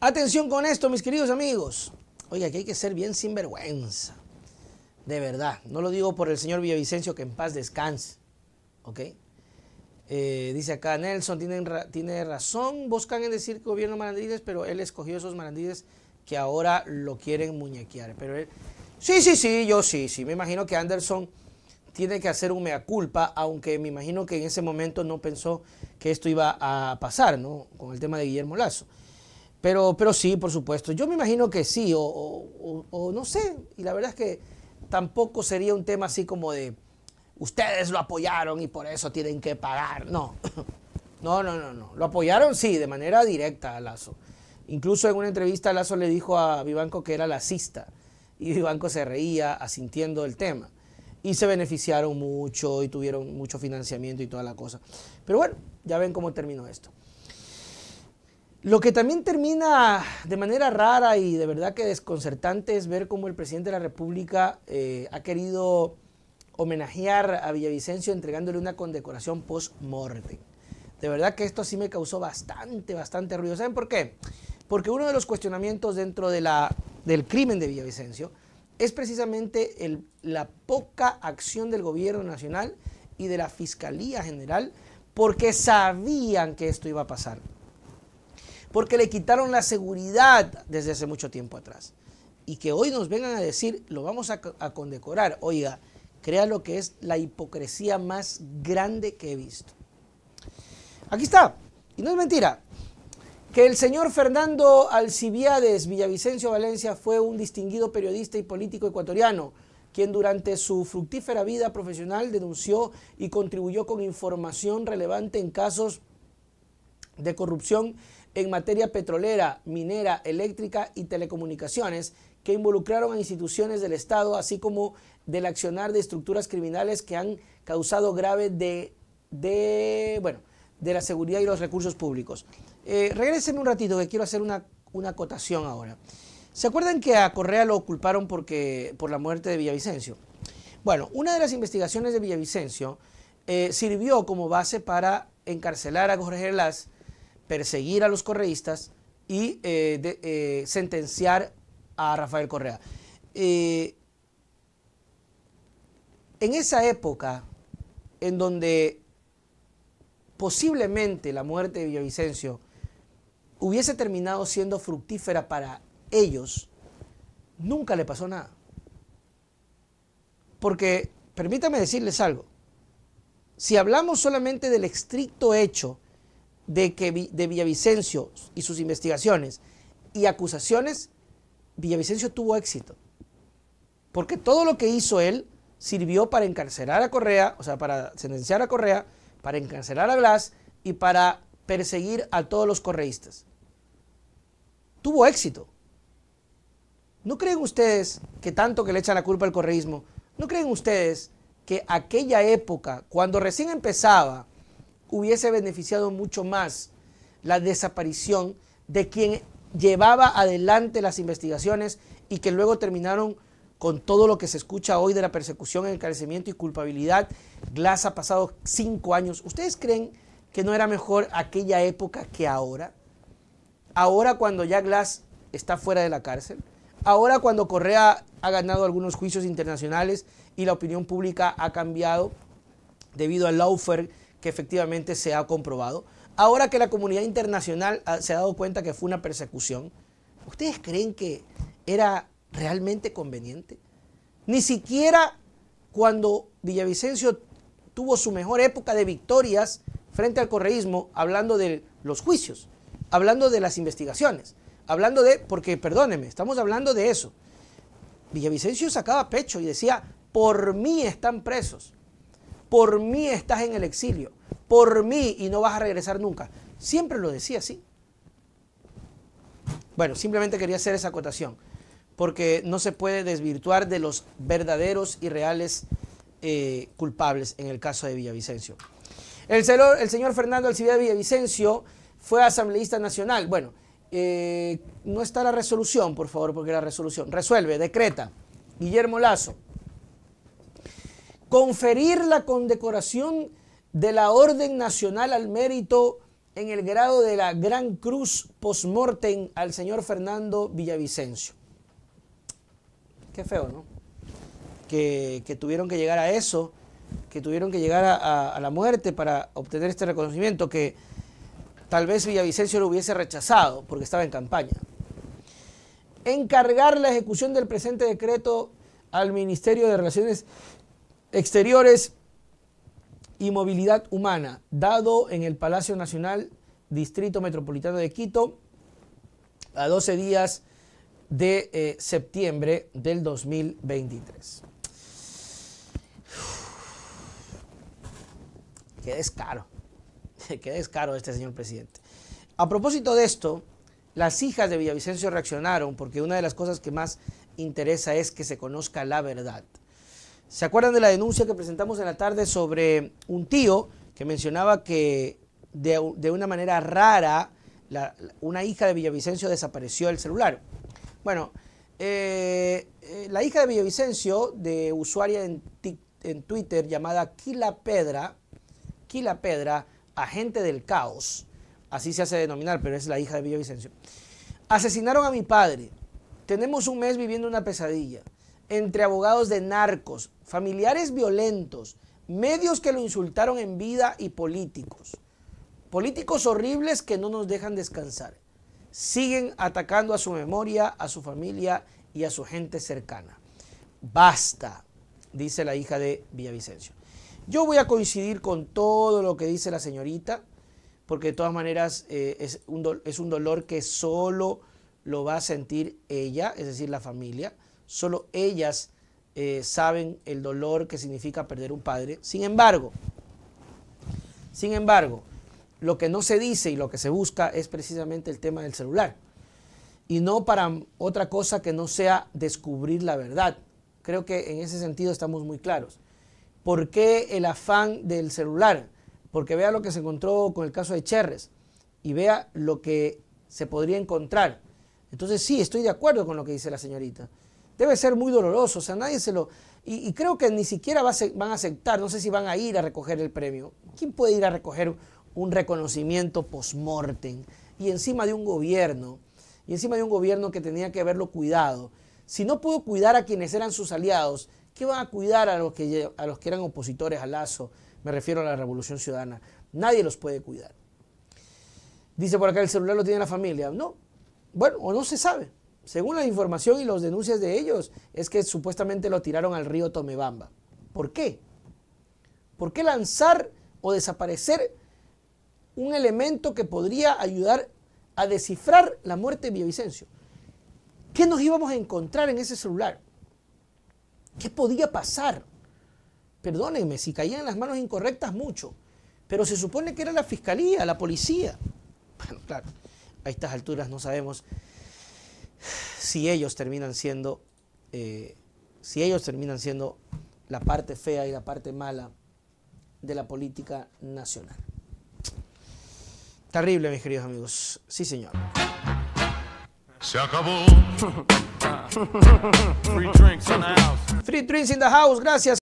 Atención con esto, mis queridos amigos. Oiga, aquí hay que ser bien sin vergüenza. De verdad. No lo digo por el señor Villavicencio, que en paz descanse. ¿Ok? Eh, dice acá, Nelson tiene, tiene razón. Buscan en decir gobierno Marandides, pero él escogió esos Marandides que ahora lo quieren muñequear. Pero él... Sí, sí, sí, yo sí, sí. Me imagino que Anderson tiene que hacer un mea culpa, aunque me imagino que en ese momento no pensó que esto iba a pasar, ¿no? Con el tema de Guillermo Lazo. Pero, sí, por supuesto. Yo me imagino que sí, o, no sé. Y la verdad es que tampoco sería un tema así como de ustedes lo apoyaron y por eso tienen que pagar. No, no, no, no. no. Lo apoyaron, sí, de manera directa a Lazo. Incluso en una entrevista Lazo le dijo a Vivanco que era lacista y Vivanco se reía asintiendo el tema. Y se beneficiaron mucho y tuvieron mucho financiamiento y toda la cosa. Pero bueno, ya ven cómo terminó esto. Lo que también termina de manera rara y de verdad que desconcertante es ver cómo el presidente de la República eh, ha querido homenajear a Villavicencio entregándole una condecoración post morte De verdad que esto sí me causó bastante, bastante ruido. ¿Saben por qué? Porque uno de los cuestionamientos dentro del crimen de Villavicencio es precisamente la poca acción del gobierno nacional y de la Fiscalía General porque sabían que esto iba a pasar porque le quitaron la seguridad desde hace mucho tiempo atrás. Y que hoy nos vengan a decir, lo vamos a, condecorar. Oiga, crea lo que es la hipocresía más grande que he visto. Aquí está, y no es mentira, que el señor Fernando Alcibiades Villavicencio Valencia fue un distinguido periodista y político ecuatoriano, quien durante su fructífera vida profesional denunció y contribuyó con información relevante en casos de corrupción en materia petrolera, minera, eléctrica y telecomunicaciones que involucraron a instituciones del Estado, así como del accionar de estructuras criminales que han causado grave de, de, bueno, de la seguridad y los recursos públicos. Eh, regresen un ratito que quiero hacer una, una acotación ahora. ¿Se acuerdan que a Correa lo culparon porque, por la muerte de Villavicencio? Bueno, una de las investigaciones de Villavicencio eh, sirvió como base para encarcelar a Jorge perseguir a los correístas y eh, eh, sentenciar a Rafael Correa. Eh, en esa época, en donde posiblemente la muerte de Villavicencio hubiese terminado siendo fructífera para ellos, nunca le pasó nada. Porque, permítame decirles algo, si hablamos solamente del estricto hecho de, que, de Villavicencio y sus investigaciones y acusaciones, Villavicencio tuvo éxito. Porque todo lo que hizo él sirvió para encarcelar a Correa, o sea, para sentenciar a Correa, para encarcelar a Blas y para perseguir a todos los correístas. Tuvo éxito. ¿No creen ustedes que tanto que le echan la culpa al correísmo? ¿No creen ustedes que aquella época, cuando recién empezaba hubiese beneficiado mucho más la desaparición de quien llevaba adelante las investigaciones y que luego terminaron con todo lo que se escucha hoy de la persecución, encarecimiento y culpabilidad. Glass ha pasado cinco años. ¿Ustedes creen que no era mejor aquella época que ahora? Ahora cuando ya Glass está fuera de la cárcel, ahora cuando Correa ha ganado algunos juicios internacionales y la opinión pública ha cambiado debido al lawfare que efectivamente se ha comprobado. Ahora que la comunidad internacional ah, se ha dado cuenta que fue una persecución, ¿ustedes creen que era realmente conveniente? Ni siquiera cuando Villavicencio tuvo su mejor época de victorias frente al correísmo, hablando de los juicios, hablando de las investigaciones, hablando de, porque perdóneme estamos hablando de eso. Villavicencio sacaba pecho y decía, por mí están presos por mí estás en el exilio, por mí y no vas a regresar nunca. Siempre lo decía así. Bueno, simplemente quería hacer esa acotación, porque no se puede desvirtuar de los verdaderos y reales eh, culpables en el caso de Villavicencio. El, el señor Fernando Alcibiade Villavicencio fue asambleísta nacional. Bueno, eh, no está la resolución, por favor, porque la resolución resuelve, decreta. Guillermo Lazo, conferir la condecoración de la Orden Nacional al Mérito en el grado de la Gran Cruz Postmortem al señor Fernando Villavicencio. Qué feo, ¿no? Que, tuvieron que llegar a eso, que tuvieron que llegar a, a, la muerte para obtener este reconocimiento, que tal vez Villavicencio lo hubiese rechazado porque estaba en campaña. Encargar la ejecución del presente decreto al Ministerio de Relaciones Exteriores y movilidad humana, dado en el Palacio Nacional, Distrito Metropolitano de Quito, a 12 días de eh, septiembre del 2023. Qué descaro, qué descaro este señor presidente. A propósito de esto, las hijas de Villavicencio reaccionaron porque una de las cosas que más interesa es que se conozca la verdad. ¿Se acuerdan de la denuncia que presentamos en la tarde sobre un tío que mencionaba que de, una manera rara una hija de Villavicencio desapareció del celular? Bueno, eh, eh, la hija de Villavicencio, de usuaria en, en Twitter llamada Kila Pedra, Kila Pedra, agente del caos, así se hace denominar, pero es la hija de Villavicencio. Asesinaron a mi padre. Tenemos un mes viviendo una pesadilla entre abogados de narcos, familiares violentos, medios que lo insultaron en vida y políticos. Políticos horribles que no nos dejan descansar. Siguen atacando a su memoria, a su familia y a su gente cercana. Basta, dice la hija de Villavicencio. Yo voy a coincidir con todo lo que dice la señorita, porque de todas maneras eh, es, es un dolor que solo lo va a sentir ella, es decir, la familia solo ellas eh, saben el dolor que significa perder un padre. Sin embargo, sin embargo, lo que no se dice y lo que se busca es precisamente el tema del celular. Y no para otra cosa que no sea descubrir la verdad. Creo que en ese sentido estamos muy claros. ¿Por qué el afán del celular? Porque vea lo que se encontró con el caso de Cherres y vea lo que se podría encontrar. Entonces sí, estoy de acuerdo con lo que dice la señorita. Debe ser muy doloroso, o sea, nadie se lo... Y, creo que ni siquiera van a aceptar, no sé si van a ir a recoger el premio. ¿Quién puede ir a recoger un reconocimiento post-mortem? Y encima de un gobierno, y encima de un gobierno que tenía que haberlo cuidado. Si no pudo cuidar a quienes eran sus aliados, ¿qué van a cuidar a los que, a los que eran opositores a Lazo? Me refiero a la Revolución Ciudadana. Nadie los puede cuidar. Dice por acá, el celular lo tiene la familia. No, bueno, o no se sabe según la información y los denuncias de ellos, es que supuestamente lo tiraron al río Tomebamba. ¿Por qué? ¿Por qué lanzar o desaparecer un elemento que podría ayudar a descifrar la muerte de Villavicencio? ¿Qué nos íbamos a encontrar en ese celular? ¿Qué podía pasar? Perdónenme, si caía en las manos incorrectas mucho, pero se supone que era la fiscalía, la policía. Bueno, claro, a estas alturas no sabemos si ellos terminan siendo, eh, si ellos terminan siendo la parte fea y la parte mala de la política nacional. Terrible, mis queridos amigos. Sí, señor. Se acabó. Free drinks in the house. Free drinks in the house. Gracias.